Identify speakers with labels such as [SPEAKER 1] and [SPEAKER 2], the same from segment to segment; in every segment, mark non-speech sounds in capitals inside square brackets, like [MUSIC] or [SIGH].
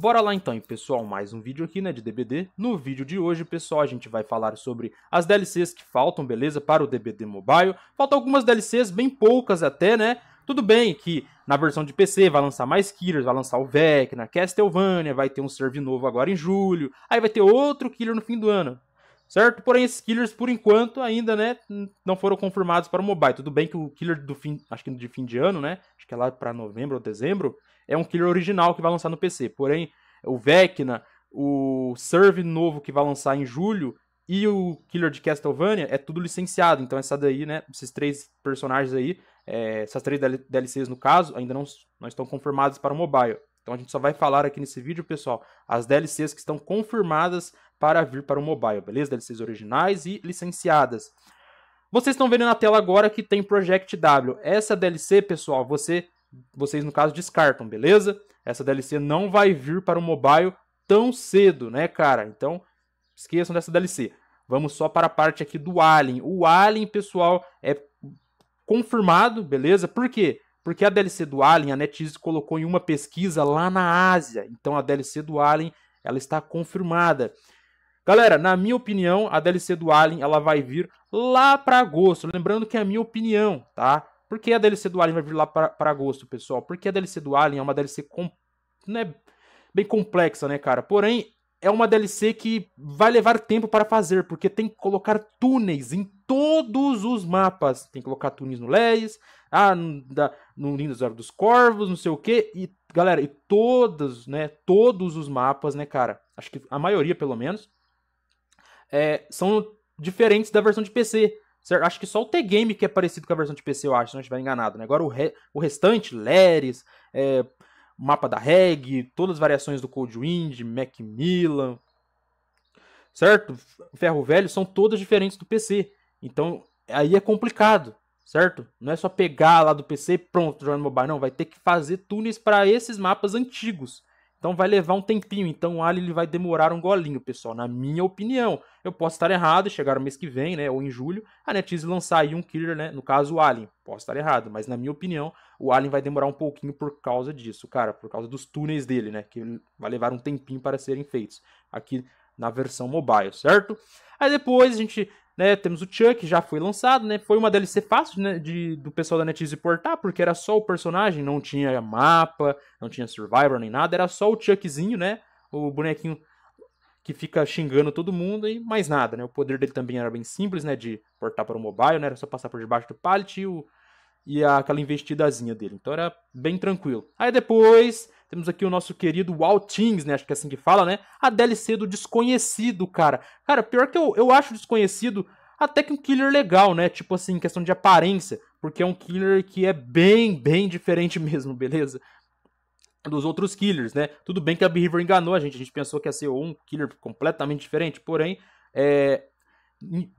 [SPEAKER 1] Bora lá então, pessoal, mais um vídeo aqui né, de DBD. No vídeo de hoje, pessoal, a gente vai falar sobre as DLCs que faltam, beleza, para o DBD Mobile. Faltam algumas DLCs, bem poucas até, né? Tudo bem que na versão de PC vai lançar mais killers, vai lançar o Vecna, Castlevania, vai ter um serve novo agora em julho, aí vai ter outro killer no fim do ano certo? Porém, esses killers, por enquanto, ainda, né, não foram confirmados para o mobile. Tudo bem que o killer do fim, acho que de fim de ano, né, acho que é lá para novembro ou dezembro, é um killer original que vai lançar no PC. Porém, o Vecna, o Serve novo que vai lançar em julho e o killer de Castlevania é tudo licenciado. Então, essa daí, né, esses três personagens aí, é, essas três DLCs no caso, ainda não, não estão confirmados para o mobile. Então a gente só vai falar aqui nesse vídeo, pessoal, as DLCs que estão confirmadas para vir para o mobile, beleza? DLCs originais e licenciadas. Vocês estão vendo na tela agora que tem Project W. Essa DLC, pessoal, você, vocês no caso descartam, beleza? Essa DLC não vai vir para o mobile tão cedo, né, cara? Então, esqueçam dessa DLC. Vamos só para a parte aqui do Alien. O Alien, pessoal, é confirmado, beleza? Por quê? Porque a DLC do Alien, a NetEase colocou em uma pesquisa lá na Ásia. Então a DLC do Alien, ela está confirmada. Galera, na minha opinião, a DLC do Alien, ela vai vir lá para agosto. Lembrando que é a minha opinião, tá? Por que a DLC do Alien vai vir lá para agosto, pessoal? Porque a DLC do Alien é uma DLC com, né, bem complexa, né, cara? Porém, é uma DLC que vai levar tempo para fazer, porque tem que colocar túneis em todos os mapas. Tem que colocar Tunis no LES, ah, no, da, no Lindos dos Corvos, não sei o que. E, galera, e todos né? Todos os mapas, né, cara? Acho que a maioria, pelo menos, é, são diferentes da versão de PC. Certo? Acho que só o T-Game que é parecido com a versão de PC, eu acho, se não estiver enganado. Né? Agora o, re, o restante, Leres, é, mapa da Reg, todas as variações do Cold Wind, Macmillan, certo? Ferro Velho, são todas diferentes do PC. Então, aí é complicado, certo? Não é só pegar lá do PC e pronto, jogar no mobile. Não, vai ter que fazer túneis para esses mapas antigos. Então vai levar um tempinho. Então o Alien ele vai demorar um golinho, pessoal. Na minha opinião. Eu posso estar errado, e chegar no mês que vem, né? Ou em julho, a NetEase lançar aí um killer, né? No caso, o Alien. Posso estar errado, mas na minha opinião, o Alien vai demorar um pouquinho por causa disso, cara. Por causa dos túneis dele, né? Que vai levar um tempinho para serem feitos. Aqui na versão mobile, certo? Aí depois a gente né, temos o Chuck, já foi lançado, né? Foi uma DLC fácil né, de, do pessoal da NetEase portar, porque era só o personagem, não tinha mapa, não tinha Survivor nem nada, era só o Chuckzinho, né? O bonequinho que fica xingando todo mundo e mais nada, né? O poder dele também era bem simples, né? De portar para o mobile, né? Era só passar por debaixo do pallet e, o, e aquela investidazinha dele. Então era bem tranquilo. Aí depois temos aqui o nosso querido Waltings, né? Acho que é assim que fala, né? A DLC do Desconhecido, cara. Cara, pior que eu, eu acho Desconhecido até que um killer legal, né? Tipo assim, questão de aparência. Porque é um killer que é bem, bem diferente [LAUGHS] mesmo, beleza? Dos outros killers, né? Tudo bem que a Behavior enganou a gente. A gente pensou que ia ser um killer completamente diferente. Porém, é...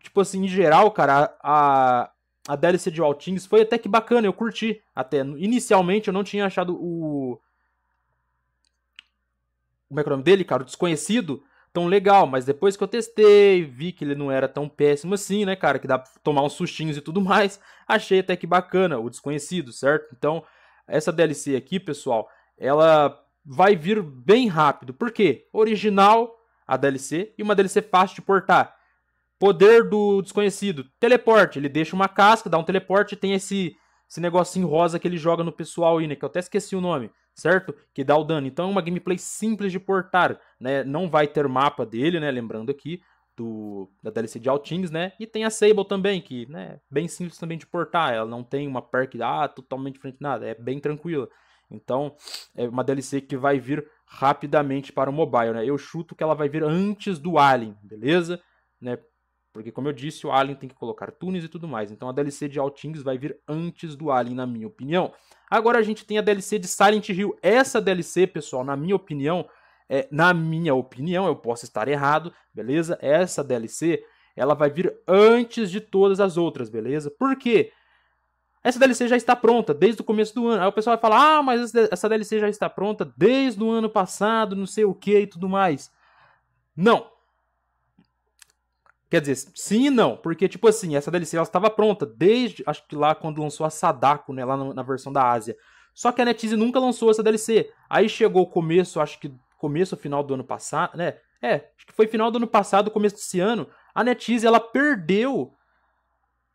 [SPEAKER 1] Tipo assim, em geral, cara, a, a DLC de Waltings foi até que bacana, eu curti. Até inicialmente eu não tinha achado o, como é que é o nome dele, cara? O desconhecido, tão legal. Mas depois que eu testei, vi que ele não era tão péssimo assim, né, cara? Que dá pra tomar uns sustinhos e tudo mais. Achei até que bacana o desconhecido, certo? Então, essa DLC aqui, pessoal, ela vai vir bem rápido. Por quê? Original, a DLC, e uma DLC fácil de portar. Poder do desconhecido, teleporte. Ele deixa uma casca, dá um teleporte e tem esse esse negocinho rosa que ele joga no pessoal aí, né? Que eu até esqueci o nome, certo? Que dá o dano. Então é uma gameplay simples de portar, né? Não vai ter mapa dele, né? Lembrando aqui do, da DLC de Outings, né? E tem a Sable também, que né, é bem simples também de portar. Ela não tem uma perk ah, totalmente diferente de nada. É bem tranquila. Então, é uma DLC que vai vir rapidamente para o mobile, né? Eu chuto que ela vai vir antes do Alien, beleza? Né? Porque, como eu disse, o Alien tem que colocar túneis e tudo mais. Então a DLC de Outings vai vir antes do Alien, na minha opinião. Agora a gente tem a DLC de Silent Hill. Essa DLC, pessoal, na minha opinião, é, na minha opinião, eu posso estar errado, beleza? Essa DLC, ela vai vir antes de todas as outras, beleza? Por quê? Essa DLC já está pronta desde o começo do ano. Aí o pessoal vai falar: "Ah, mas essa DLC já está pronta desde o ano passado, não sei o que e tudo mais". Não, Quer dizer, sim e não, porque, tipo assim, essa DLC ela estava pronta desde, acho que lá quando lançou a Sadako, né, lá na versão da Ásia. Só que a NetEase nunca lançou essa DLC. Aí chegou o começo, acho que começo ou final do ano passado, né? É, acho que foi final do ano passado, começo desse ano, a NetEase, ela perdeu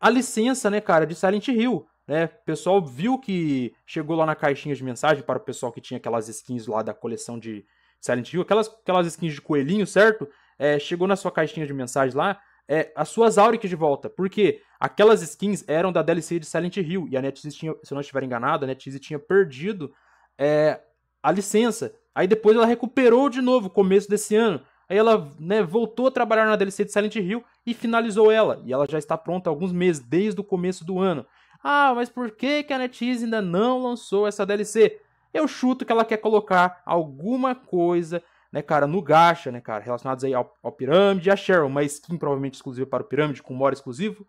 [SPEAKER 1] a licença, né, cara, de Silent Hill, né? O pessoal viu que chegou lá na caixinha de mensagem para o pessoal que tinha aquelas skins lá da coleção de Silent Hill, aquelas, aquelas skins de coelhinho, certo? é, chegou na sua caixinha de mensagem lá é, as suas Auric de volta. Porque aquelas skins eram da DLC de Silent Hill. E a NetEase tinha, se eu não estiver enganado, a NetEase tinha perdido é, a licença. Aí depois ela recuperou de novo, começo desse ano. Aí ela né, voltou a trabalhar na DLC de Silent Hill e finalizou ela. E ela já está pronta há alguns meses, desde o começo do ano. Ah, mas por que, que a NetEase ainda não lançou essa DLC? Eu chuto que ela quer colocar alguma coisa né, cara, no Gacha, né, cara, relacionados aí ao, ao Pirâmide e a Cheryl, uma skin provavelmente exclusiva para o Pirâmide, com mora exclusivo,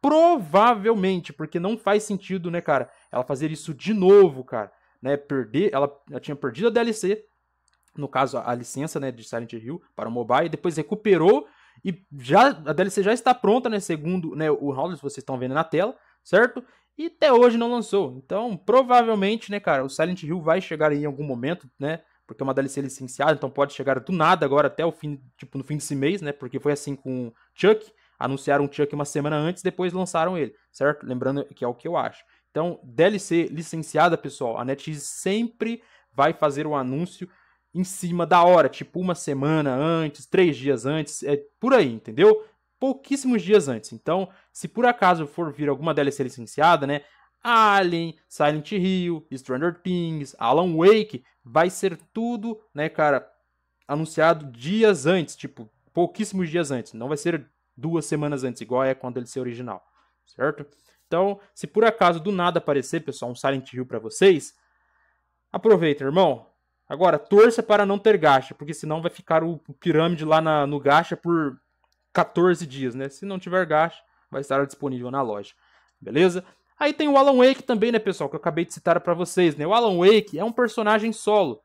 [SPEAKER 1] provavelmente, porque não faz sentido, né, cara, ela fazer isso de novo, cara, né, perder, ela, ela tinha perdido a DLC, no caso, a, a licença, né, de Silent Hill para o mobile, depois recuperou e já a DLC já está pronta, né, segundo, né, o round vocês estão vendo na tela, certo? E até hoje não lançou. Então, provavelmente, né, cara, o Silent Hill vai chegar em algum momento, né, porque é uma DLC licenciada, então pode chegar do nada agora até o fim, tipo, no fim desse mês, né? Porque foi assim com Chuck, anunciaram o Chuck uma semana antes, depois lançaram ele, certo? Lembrando que é o que eu acho. Então, DLC licenciada, pessoal, a NetEase sempre vai fazer um anúncio em cima da hora, tipo uma semana antes, três dias antes, é por aí, entendeu? Pouquíssimos dias antes. Então, se por acaso for vir alguma DLC licenciada, né? Alien, Silent Hill, Stranger Things, Alan Wake, vai ser tudo, né, cara, anunciado dias antes, tipo, pouquíssimos dias antes. Não vai ser duas semanas antes, igual é quando ele DLC original, certo? Então, se por acaso do nada aparecer, pessoal, um Silent Hill para vocês, aproveita, irmão. Agora, torça para não ter gacha, porque senão vai ficar o, o pirâmide lá na, no gacha por 14 dias, né? Se não tiver gacha, vai estar disponível na loja. Beleza? Aí tem o Alan Wake também, né, pessoal, que eu acabei de citar para vocês, né? O Alan Wake é um personagem solo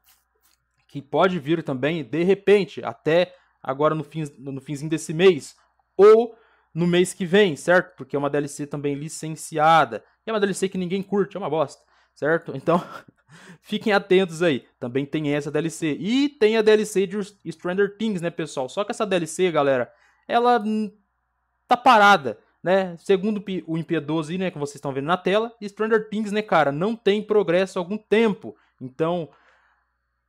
[SPEAKER 1] que pode vir também de repente, até agora no fim no finzinho desse mês ou no mês que vem, certo? Porque é uma DLC também licenciada. E é uma DLC que ninguém curte, é uma bosta, certo? [LAUGHS] Então, fiquem atentos aí. Também tem essa DLC e tem a DLC de Stranger Things, né, pessoal? Só que essa DLC, galera, ela tá parada né? Segundo o impiedoso aí, né, que vocês estão vendo na tela, Stranger Things, né, cara, não tem progresso há algum tempo. Então,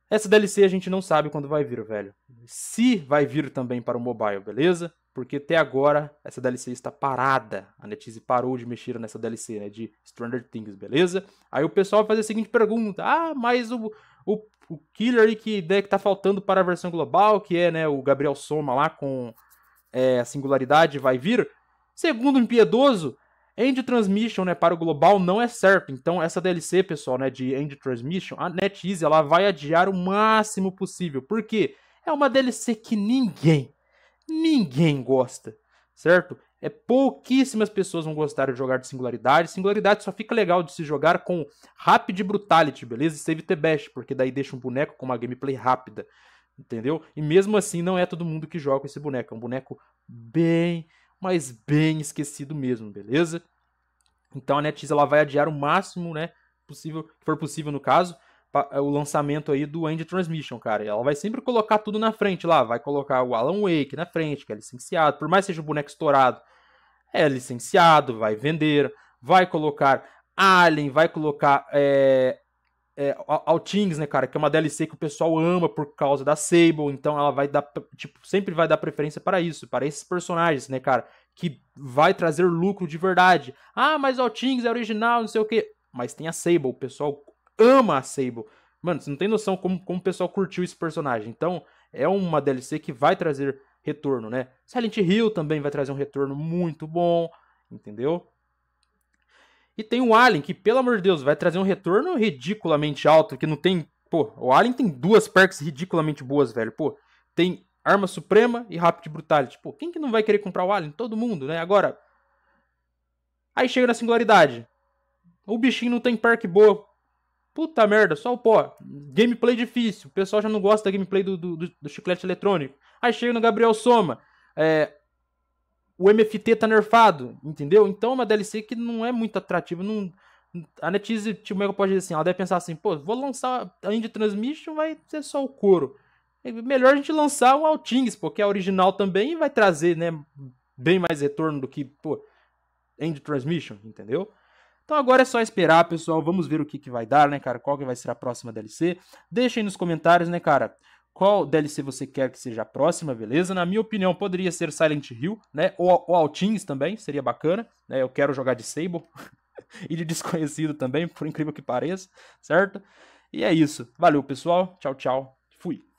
[SPEAKER 1] essa DLC a gente não sabe quando vai vir, velho. Se vai vir também para o mobile, beleza? Porque até agora essa DLC está parada. A NetEase parou de mexer nessa DLC, né, de Stranger Things, beleza? Aí o pessoal vai fazer a seguinte pergunta: "Ah, mas o o, o killer aí que, né, que tá faltando para a versão global, que é, né, o Gabriel Soma lá com é, a singularidade vai vir?" Segundo o impiedoso, End Transmission né, para o global não é certo. Então, essa DLC, pessoal, né, de End Transmission, a NetEase ela vai adiar o máximo possível. Por quê? É uma DLC que ninguém, ninguém gosta, certo? É pouquíssimas pessoas vão gostar de jogar de singularidade. Singularidade só fica legal de se jogar com Rapid Brutality, beleza? E Save the Best, porque daí deixa um boneco com uma gameplay rápida, entendeu? E mesmo assim não é todo mundo que joga esse boneco, é um boneco bem mas bem esquecido mesmo, beleza? Então a NetEase ela vai adiar o máximo, né, possível, que for possível no caso, eh, o lançamento aí do End Transmission, cara. Ela vai sempre colocar tudo na frente lá, vai colocar o Alan Wake na frente, que é licenciado, por mais que seja o boneco estourado, é licenciado, vai vender, vai colocar Alien, vai colocar é, é, All né, cara, que é uma DLC que o pessoal ama por causa da Sable, então ela vai dar, tipo, sempre vai dar preferência para isso, para esses personagens, né, cara, que vai trazer lucro de verdade. Ah, mas Outings é original, não sei o quê. Mas tem a Sable, o pessoal ama a Sable. Mano, você não tem noção como, como o pessoal curtiu esse personagem. Então, é uma DLC que vai trazer retorno, né? Silent Hill também vai trazer um retorno muito bom, entendeu? E tem o Allen, que, pelo amor de Deus, vai trazer um retorno ridiculamente alto, que não tem. Pô, o Allen tem duas perks ridiculamente boas, velho. Pô, tem Arma Suprema e Rapid Brutality. Pô, quem que não vai querer comprar o Allen? Todo mundo, né? Agora. Aí chega na singularidade. O bichinho não tem perk boa. Puta merda, só o pó. Gameplay difícil. O pessoal já não gosta da gameplay do, do, do chiclete eletrônico. Aí chega no Gabriel Soma. É, o MFT tá nerfado, entendeu? Então é uma DLC que não é muito atrativa, não... A NetEase, tipo, como é que eu posso dizer assim? Ela deve pensar assim, pô, vou lançar a Indie Transmission, vai ser só o couro. É melhor a gente lançar um Altings, porque é original também e vai trazer, né, bem mais retorno do que, pô, End Transmission, entendeu? Então agora é só esperar, pessoal. Vamos ver o que, que vai dar, né, cara? Qual que vai ser a próxima DLC. Deixem nos comentários, né, cara? qual DLC você quer que seja a próxima, beleza? Na minha opinião, poderia ser Silent Hill, né? Ou, ou Altins também, seria bacana. Né? Eu quero jogar de Sable [LAUGHS] e de Desconhecido também, por incrível que pareça, certo? E é isso. Valeu, pessoal. Tchau, tchau. Fui.